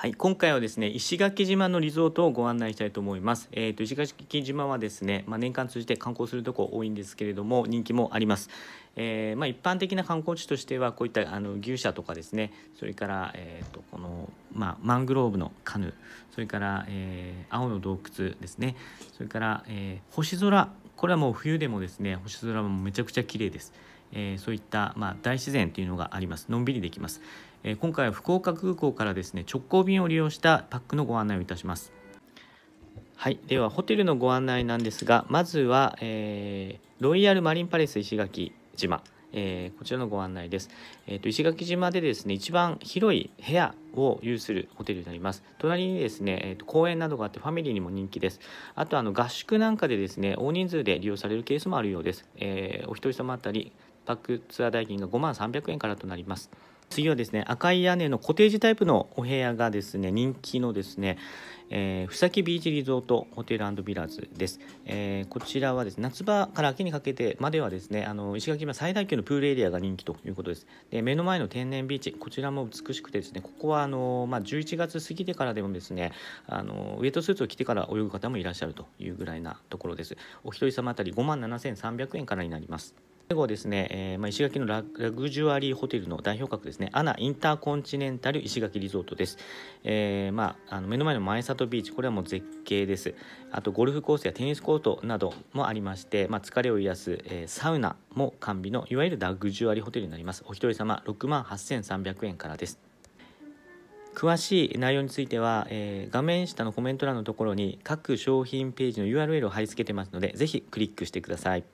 はい、今回はですね石垣島のリゾートをご案内したいと思います。えっ、ー、と石垣島はですね、まあ、年間通じて観光するとこ多いんですけれども人気もあります。えー、まあ、一般的な観光地としてはこういったあの牛舎とかですね、それからえっ、ー、とこのまあ、マングローブのカヌー、それから、え青の洞窟ですね、それから、え星空これはもう冬でもですね星空もめちゃくちゃ綺麗です。えー、そういった、まあ、大自然というのがありますのんびりできます、えー、今回は福岡空港からですね直行便を利用したパックのご案内をいたしますはい、ではホテルのご案内なんですがまずは、えー、ロイヤルマリンパレス石垣島えー、こちらのご案内です。えっ、ー、と、石垣島でですね、一番広い部屋を有するホテルになります。隣にですね、えーと、と公園などがあってファミリーにも人気です。あと、あの、合宿なんかでですね、大人数で利用されるケースもあるようです。えー、お一人様あたり、パックツアー代金が5万300円からとなります。次はですね赤い屋根のコテージタイプのお部屋がですね人気のですね、えー、ふさきビーチリゾートホテルビラーズです、えー、こちらはですね夏場から秋にかけてまではですねあの石垣島最大級のプールエリアが人気ということですで目の前の天然ビーチこちらも美しくてですねここはあの、まあ、11月過ぎてからでもですねあのウェットスーツを着てから泳ぐ方もいらっしゃるというぐらいなところですお一人様あたり5万7300円からになります最後はですね、えーまあ、石垣のラグジュアリーホテルの代表格ですね、アナインターコンチネンタル石垣リゾートです。えーまあ、あの目の前の前里ビーチ、これはもう絶景です。あとゴルフコースやテニスコートなどもありまして、まあ、疲れを癒す、えー、サウナも完備のいわゆるラグジュアリーホテルになります。お一人様6万8300円からです。詳しい内容については、えー、画面下のコメント欄のところに各商品ページの URL を貼り付けてますので、ぜひクリックしてください。